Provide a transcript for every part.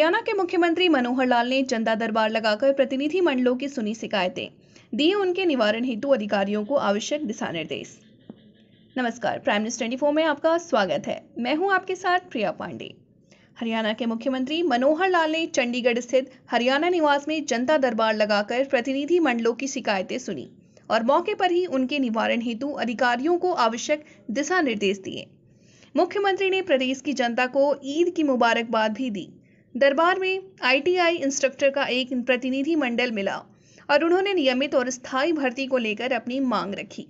हरियाणा के मुख्यमंत्री मनोहर लाल ने चंदा दरबार लगाकर प्रतिनिधि मंडलों की सुनी शिकायतें दी उनके निवारण हेतु अधिकारियों को आवश्यक दिशा निर्देश नमस्कार प्राइम न्यूज ट्वेंटी में आपका स्वागत है मैं हूं आपके साथ प्रिया पांडे हरियाणा के मुख्यमंत्री मनोहर लाल ने चंडीगढ़ स्थित हरियाणा निवास में जनता दरबार लगाकर प्रतिनिधि मंडलों की शिकायतें सुनी और मौके पर ही उनके निवारण हेतु अधिकारियों को आवश्यक दिशा निर्देश दिए मुख्यमंत्री ने प्रदेश की जनता को ईद की मुबारकबाद भी दी दरबार में आईटीआई इंस्ट्रक्टर का एक प्रतिनिधि मंडल मिला और उन्होंने नियमित और स्थायी भर्ती को लेकर अपनी मांग रखी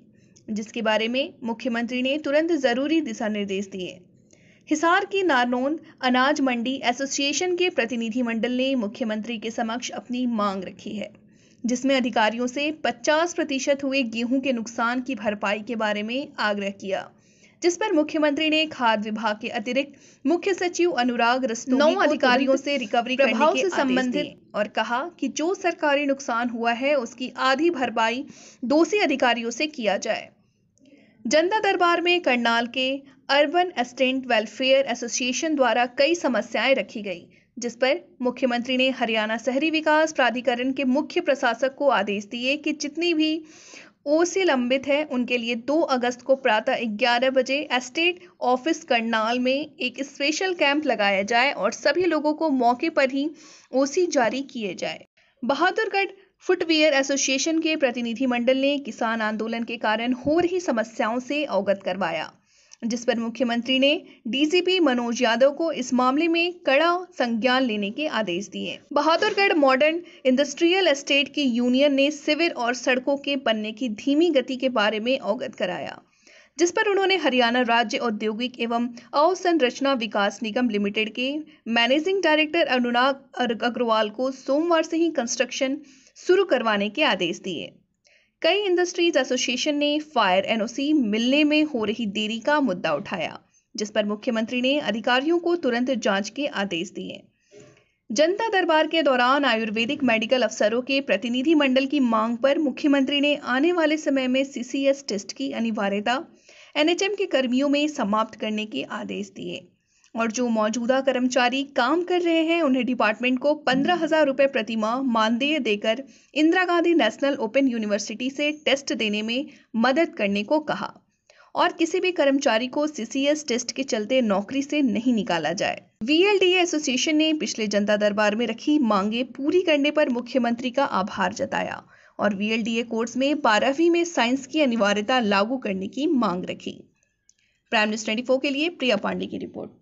जिसके बारे में मुख्यमंत्री ने तुरंत ज़रूरी दिशा निर्देश दिए हिसार की नारनोंद अनाज मंडी एसोसिएशन के प्रतिनिधि मंडल ने मुख्यमंत्री के समक्ष अपनी मांग रखी है जिसमें अधिकारियों से 50 प्रतिशत हुए गेहूं के नुकसान की भरपाई के बारे में आग्रह किया जिस पर मुख्यमंत्री ने खाद विभाग के अतिरिक्त मुख्य सचिव अनुराग रस्तोगी नौ अधिकारियों से रिकवरी प्रभाव से संबंधित और कहा कि जो सरकारी नुकसान हुआ है उसकी आधी भरपाई दोषी अधिकारियों से किया जाए जनता दरबार में करनाल के अर्बन एस्टेंट वेलफेयर एसोसिएशन द्वारा कई समस्याएं रखी गई जिस पर मुख्यमंत्री ने हरियाणा शहरी विकास प्राधिकरण के मुख्य प्रशासक को आदेश दिए कि जितनी भी ओ से लंबित है उनके लिए 2 अगस्त को प्रातः ग्यारह बजे एस्टेट ऑफिस करनाल में एक स्पेशल कैंप लगाया जाए और सभी लोगों को मौके पर ही ओ जारी किए जाए बहादुरगढ़ फुटवेयर एसोसिएशन के प्रतिनिधिमंडल ने किसान आंदोलन के कारण हो रही समस्याओं से अवगत करवाया जिस पर मुख्यमंत्री ने डीसीपी मनोज यादव को इस मामले में कड़ा संज्ञान लेने के आदेश दिए बहादुरगढ़ मॉडर्न इंडस्ट्रियल एस्टेट की यूनियन ने सिविर और सड़कों के बनने की धीमी गति के बारे में अवगत कराया जिस पर उन्होंने हरियाणा राज्य औद्योगिक एवं अवसंरचना विकास निगम लिमिटेड के मैनेजिंग डायरेक्टर अनुराग अग्रवाल को सोमवार से ही कंस्ट्रक्शन शुरू करवाने के आदेश दिए कई इंडस्ट्रीज एसोसिएशन ने फायर एनओसी मिलने में हो रही देरी का मुद्दा उठाया जिस पर मुख्यमंत्री ने अधिकारियों को तुरंत जांच के आदेश दिए जनता दरबार के दौरान आयुर्वेदिक मेडिकल अफसरों के प्रतिनिधि मंडल की मांग पर मुख्यमंत्री ने आने वाले समय में सीसीएस टेस्ट की अनिवार्यता एनएचएम के कर्मियों में समाप्त करने के आदेश दिए और जो मौजूदा कर्मचारी काम कर रहे हैं उन्हें डिपार्टमेंट को पंद्रह हज़ार रुपये प्रतिमाह मानदेय देकर Indira Gandhi national open university से टेस्ट देने में मदद करने को कहा और किसी भी कर्मचारी को सीसीएस टेस्ट के चलते नौकरी से नहीं निकाला जाए वीएलडीए एसोसिएशन ने पिछले जनता दरबार में रखी मांगे पूरी करने पर मुख्यमंत्री का आभार जताया और वीएलडीए कोर्स में बारहवीं में साइंस की अनिवार्यता लागू करने की मांग रखी प्राइम न्यूज ट्वेंटी के लिए प्रिया पांडे की रिपोर्ट